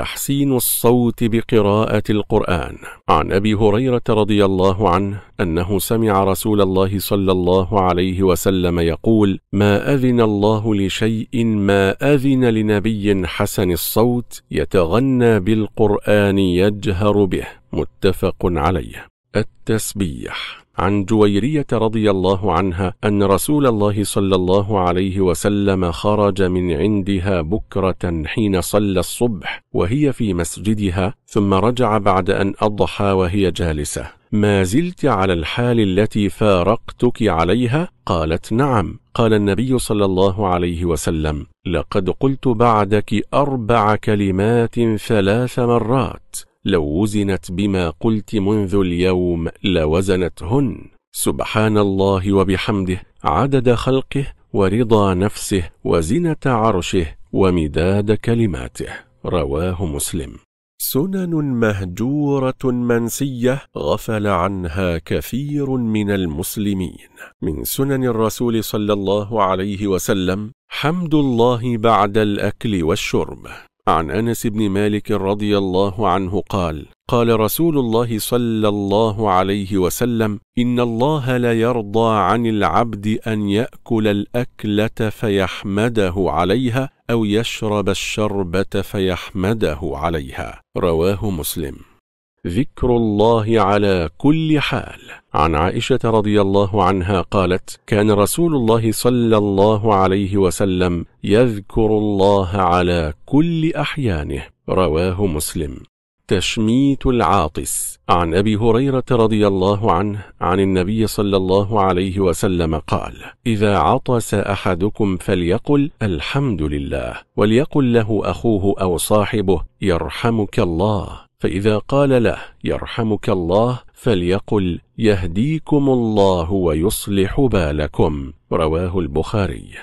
تحسين الصوت بقراءة القرآن عن أبي هريرة رضي الله عنه أنه سمع رسول الله صلى الله عليه وسلم يقول ما أذن الله لشيء ما أذن لنبي حسن الصوت يتغنى بالقرآن يجهر به متفق عليه التسبيح عن جويرية رضي الله عنها أن رسول الله صلى الله عليه وسلم خرج من عندها بكرة حين صلى الصبح وهي في مسجدها ثم رجع بعد أن أضحى وهي جالسة ما زلت على الحال التي فارقتك عليها؟ قالت نعم قال النبي صلى الله عليه وسلم لقد قلت بعدك أربع كلمات ثلاث مرات لو وزنت بما قلت منذ اليوم لوزنتهن سبحان الله وبحمده عدد خلقه ورضا نفسه وزنة عرشه ومداد كلماته رواه مسلم سنن مهجورة منسية غفل عنها كثير من المسلمين من سنن الرسول صلى الله عليه وسلم حمد الله بعد الأكل والشرب عن أنس بن مالك رضي الله عنه قال قال رسول الله صلى الله عليه وسلم إن الله لا يرضى عن العبد أن يأكل الأكلة فيحمده عليها أو يشرب الشربة فيحمده عليها رواه مسلم ذكر الله على كل حال عن عائشة رضي الله عنها قالت كان رسول الله صلى الله عليه وسلم يذكر الله على كل أحيانه رواه مسلم تشميت العاطس عن أبي هريرة رضي الله عنه عن النبي صلى الله عليه وسلم قال إذا عطس أحدكم فليقل الحمد لله وليقل له أخوه أو صاحبه يرحمك الله فإذا قال له يرحمك الله فليقل يهديكم الله ويصلح بالكم رواه البخاري